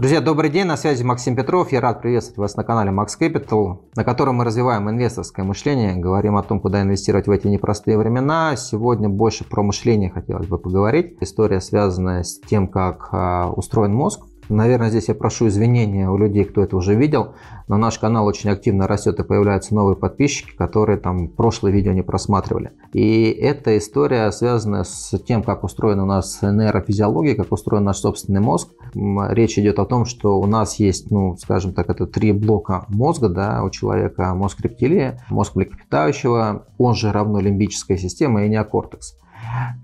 Друзья, добрый день, на связи Максим Петров. Я рад приветствовать вас на канале Max Capital, на котором мы развиваем инвесторское мышление, говорим о том, куда инвестировать в эти непростые времена. Сегодня больше про мышление хотелось бы поговорить. История, связанная с тем, как а, устроен мозг, Наверное, здесь я прошу извинения у людей, кто это уже видел, но наш канал очень активно растет и появляются новые подписчики, которые там прошлые видео не просматривали. И эта история связана с тем, как устроена у нас нейрофизиология, как устроен наш собственный мозг. Речь идет о том, что у нас есть, ну, скажем так, это три блока мозга, да, у человека мозг рептилии, мозг млекопитающего, он же равно лимбическая система и неокортекс.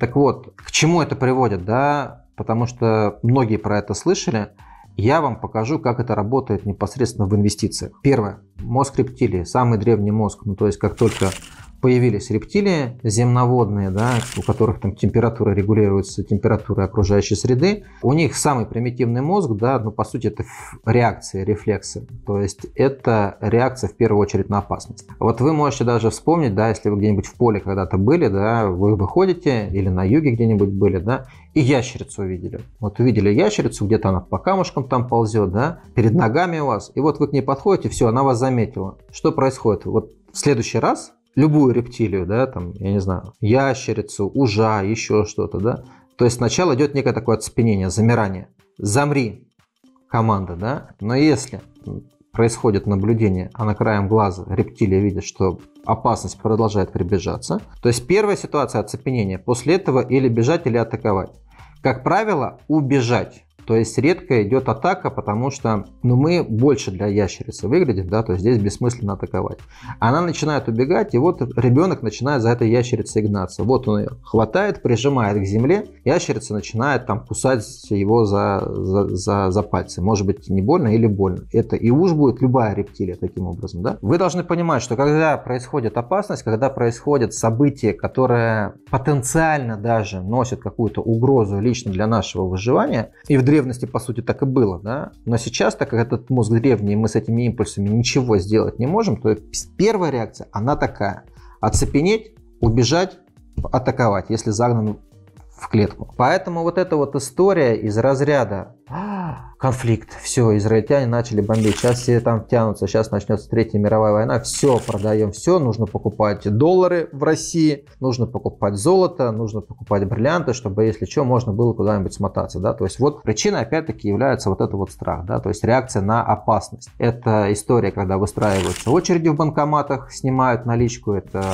Так вот, к чему это приводит, да? потому что многие про это слышали. Я вам покажу, как это работает непосредственно в инвестициях. Первое. Мозг рептилии. Самый древний мозг. Ну, то есть, как только появились рептилии земноводные, да, у которых там температура регулируется температурой окружающей среды. У них самый примитивный мозг, да, но ну, по сути это реакция, рефлексы. То есть это реакция в первую очередь на опасность. Вот вы можете даже вспомнить, да, если вы где-нибудь в поле когда-то были, да, вы выходите или на юге где-нибудь были, да, и ящерицу увидели. Вот увидели ящерицу, где-то она по камушкам там ползет, да, перед ногами у вас. И вот вы к ней подходите, все, она вас заметила. Что происходит? Вот в следующий раз любую рептилию, да, там, я не знаю, ящерицу, ужа, еще что-то, да. То есть сначала идет некое такое оцепенение, замирание. Замри, команда, да. Но если происходит наблюдение, а на краем глаза рептилия видит, что опасность продолжает приближаться, то есть первая ситуация оцепенения, после этого или бежать, или атаковать. Как правило, убежать. То есть редко идет атака, потому что ну, мы больше для ящерицы выглядим, да, то есть здесь бессмысленно атаковать. Она начинает убегать, и вот ребенок начинает за этой ящерицей гнаться. Вот он ее хватает, прижимает к земле, ящерица начинает там кусать его за, за, за, за пальцы. Может быть не больно или больно. Это и уж будет любая рептилия таким образом. Да? Вы должны понимать, что когда происходит опасность, когда происходит событие, которое потенциально даже носит какую-то угрозу лично для нашего выживания, и в древности, по сути, так и было, да? Но сейчас, так как этот мозг древний, мы с этими импульсами ничего сделать не можем, то первая реакция, она такая. Оцепенеть, убежать, атаковать, если загнан в клетку. Поэтому вот эта вот история из разряда «А, конфликт, все, израильтяне начали бомбить, сейчас все там тянутся, сейчас начнется Третья мировая война, все, продаем все, нужно покупать доллары в России, нужно покупать золото, нужно покупать бриллианты, чтобы, если что, можно было куда-нибудь смотаться, да, то есть вот причина, опять-таки, является вот это вот страх, да, то есть реакция на опасность. Это история, когда выстраиваются очереди в банкоматах, снимают наличку, это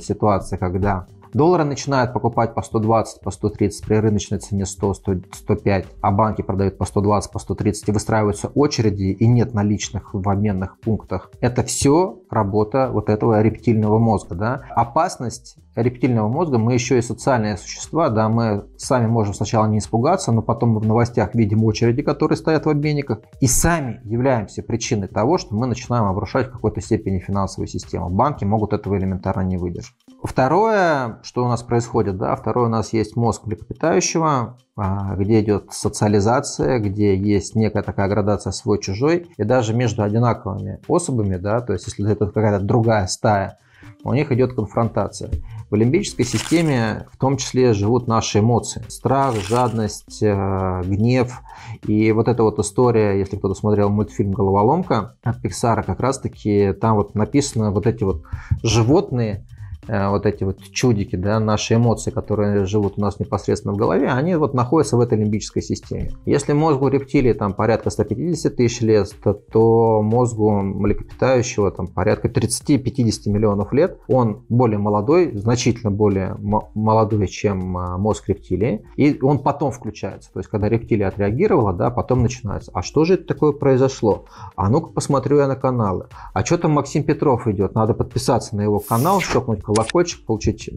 ситуация, когда Доллары начинают покупать по 120, по 130 при рыночной цене 100, 100 105, а банки продают по 120, по 130 и выстраиваются очереди и нет наличных в обменных пунктах. Это все работа вот этого рептильного мозга. Да? Опасность рептильного мозга, мы еще и социальные существа, да, мы сами можем сначала не испугаться, но потом мы в новостях видим очереди, которые стоят в обменниках, и сами являемся причиной того, что мы начинаем обрушать в какой-то степени финансовую систему. Банки могут этого элементарно не выдержать. Второе, что у нас происходит, да, второе у нас есть мозг млекопитающего, а, где идет социализация, где есть некая такая градация свой-чужой, и даже между одинаковыми особами, да, то есть если это какая-то другая стая, у них идет конфронтация. В лимбической системе в том числе живут наши эмоции. Страх, жадность, э, гнев. И вот эта вот история, если кто-то смотрел мультфильм «Головоломка» от Пиксара, как раз-таки там вот написано вот эти вот животные, Э, вот эти вот чудики, да, наши эмоции, которые живут у нас непосредственно в голове, они вот находятся в этой лимбической системе. Если мозгу рептилии там порядка 150 тысяч лет, то мозгу млекопитающего там порядка 30-50 миллионов лет. Он более молодой, значительно более молодой, чем а, мозг рептилии. И он потом включается. То есть, когда рептилия отреагировала, да, потом начинается. А что же это такое произошло? А ну-ка посмотрю я на каналы. А что там Максим Петров идет? Надо подписаться на его канал, щелкнуть колокольчик, получить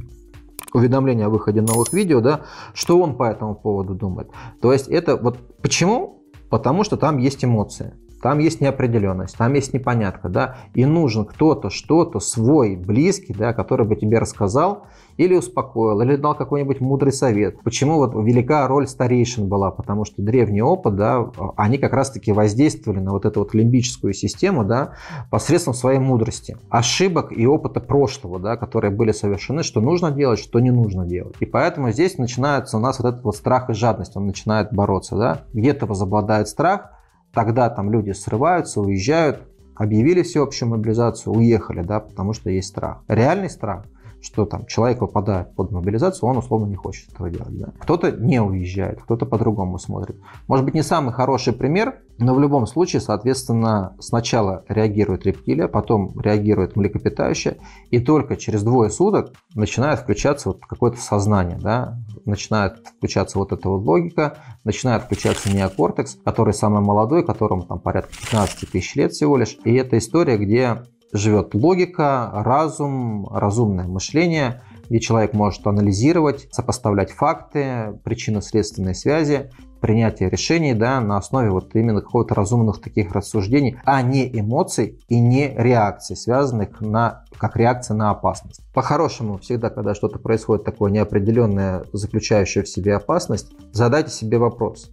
уведомление о выходе новых видео, да, что он по этому поводу думает. То есть это вот почему? Потому что там есть эмоции там есть неопределенность, там есть непонятка, да, и нужен кто-то, что-то свой, близкий, да, который бы тебе рассказал или успокоил, или дал какой-нибудь мудрый совет. Почему вот велика роль старейшин была? Потому что древний опыт, да, они как раз-таки воздействовали на вот эту вот лимбическую систему, да, посредством своей мудрости, ошибок и опыта прошлого, да, которые были совершены, что нужно делать, что не нужно делать. И поэтому здесь начинается у нас вот этот вот страх и жадность, он начинает бороться, да, где-то возобладает страх, Тогда там люди срываются, уезжают, объявили всеобщую мобилизацию, уехали, да, потому что есть страх. Реальный страх что там человек, выпадает под мобилизацию, он условно не хочет этого делать. Да? Кто-то не уезжает, кто-то по-другому смотрит. Может быть, не самый хороший пример, но в любом случае, соответственно, сначала реагирует рептилия, потом реагирует млекопитающее, и только через двое суток начинает включаться вот какое-то сознание, да? начинает включаться вот эта вот логика, начинает включаться неокортекс, который самый молодой, которому там порядка 15 тысяч лет всего лишь. И это история, где живет логика, разум, разумное мышление, где человек может анализировать, сопоставлять факты, причинно-следственные связи, принятие решений да, на основе вот именно какого-то разумных таких рассуждений, а не эмоций и не реакций, связанных на, как реакция на опасность. По-хорошему, всегда, когда что-то происходит такое неопределенное, заключающее в себе опасность, задайте себе вопрос,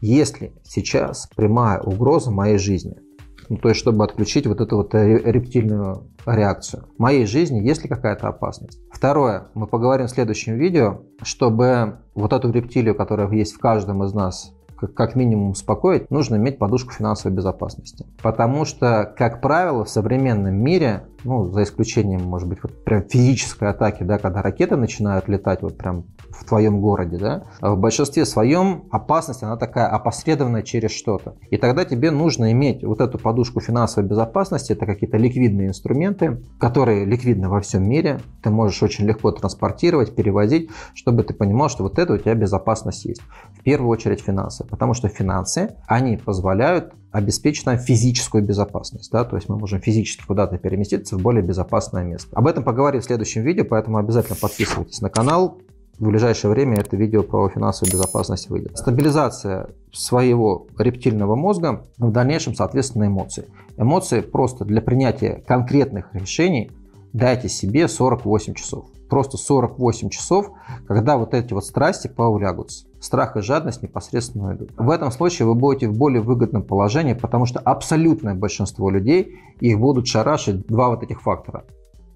есть ли сейчас прямая угроза моей жизни – ну, то есть чтобы отключить вот эту вот рептильную реакцию. В моей жизни есть ли какая-то опасность? Второе, мы поговорим в следующем видео, чтобы вот эту рептилию, которая есть в каждом из нас, как минимум успокоить, нужно иметь подушку финансовой безопасности. Потому что, как правило, в современном мире ну, за исключением, может быть, вот прям физической атаки, да, когда ракеты начинают летать вот прям в твоем городе, да, а в большинстве своем опасность, она такая опосредованная через что-то. И тогда тебе нужно иметь вот эту подушку финансовой безопасности, это какие-то ликвидные инструменты, которые ликвидны во всем мире, ты можешь очень легко транспортировать, перевозить, чтобы ты понимал, что вот это у тебя безопасность есть. В первую очередь финансы, потому что финансы, они позволяют обеспечить нам физическую безопасность. Да? То есть мы можем физически куда-то переместиться в более безопасное место. Об этом поговорим в следующем видео, поэтому обязательно подписывайтесь на канал. В ближайшее время это видео про финансовую безопасность выйдет. Стабилизация своего рептильного мозга, в дальнейшем, соответственно, эмоции. Эмоции просто для принятия конкретных решений дайте себе 48 часов. Просто 48 часов, когда вот эти вот страсти поулягутся страх и жадность непосредственно идут. В этом случае вы будете в более выгодном положении, потому что абсолютное большинство людей их будут шарашить два вот этих фактора.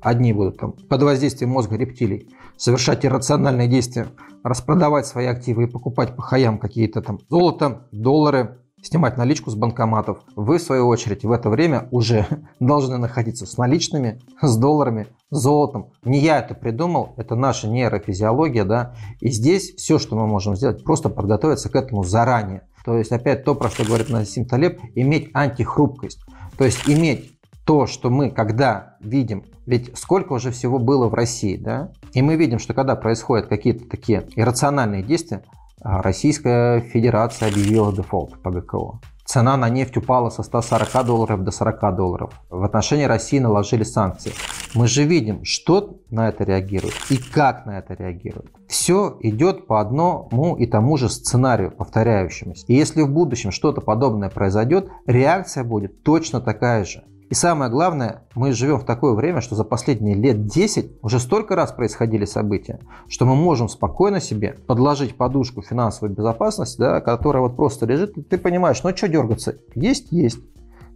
Одни будут там, под воздействием мозга рептилий совершать иррациональные действия, распродавать свои активы и покупать по хаям какие-то там золото, доллары, снимать наличку с банкоматов. Вы, в свою очередь, в это время уже должны находиться с наличными, с долларами, с золотом. Не я это придумал, это наша нейрофизиология, да. И здесь все, что мы можем сделать, просто подготовиться к этому заранее. То есть, опять то, про что говорит Назим Талеб, иметь антихрупкость. То есть, иметь то, что мы когда видим, ведь сколько уже всего было в России, да, и мы видим, что когда происходят какие-то такие иррациональные действия, а Российская Федерация объявила дефолт по ГКО. Цена на нефть упала со 140 долларов до 40 долларов. В отношении России наложили санкции. Мы же видим, что на это реагирует и как на это реагирует. Все идет по одному и тому же сценарию, повторяющемуся. И если в будущем что-то подобное произойдет, реакция будет точно такая же. И самое главное, мы живем в такое время, что за последние лет 10 уже столько раз происходили события, что мы можем спокойно себе подложить подушку финансовой безопасности, да, которая вот просто лежит, и ты понимаешь, ну что дергаться, есть, есть.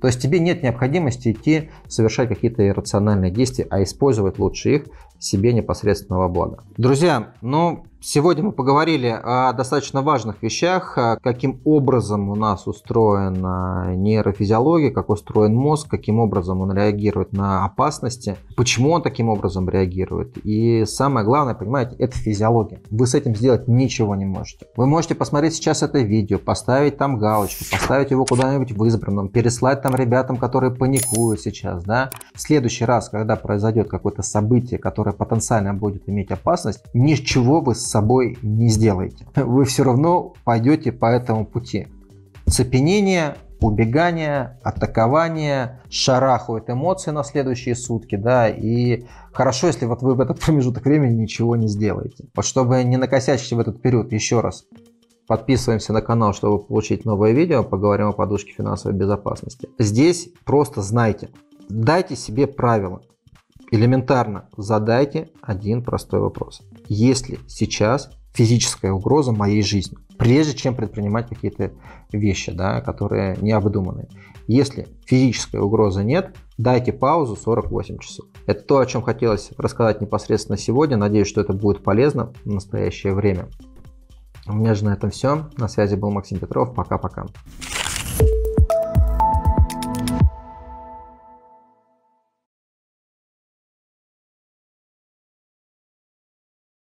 То есть тебе нет необходимости идти совершать какие-то иррациональные действия, а использовать лучше их себе непосредственного блага. Друзья, ну, сегодня мы поговорили о достаточно важных вещах, каким образом у нас устроена нейрофизиология, как устроен мозг, каким образом он реагирует на опасности, почему он таким образом реагирует. И самое главное, понимаете, это физиология. Вы с этим сделать ничего не можете. Вы можете посмотреть сейчас это видео, поставить там галочку, поставить его куда-нибудь в избранном, переслать там там ребятам, которые паникуют сейчас, да, в следующий раз, когда произойдет какое-то событие, которое потенциально будет иметь опасность, ничего вы с собой не сделаете. Вы все равно пойдете по этому пути. Цепенение убегание, атакование, шарахают эмоции на следующие сутки, да, и хорошо, если вот вы в этот промежуток времени ничего не сделаете. Вот чтобы не накосячить в этот период еще раз, Подписываемся на канал, чтобы получить новое видео. Поговорим о подушке финансовой безопасности. Здесь просто знайте. Дайте себе правила. Элементарно задайте один простой вопрос. Есть ли сейчас физическая угроза моей жизни? Прежде чем предпринимать какие-то вещи, да, которые необдуманные. Если физической угрозы нет, дайте паузу 48 часов. Это то, о чем хотелось рассказать непосредственно сегодня. Надеюсь, что это будет полезно в настоящее время. У меня же на этом все. На связи был Максим Петров. Пока-пока.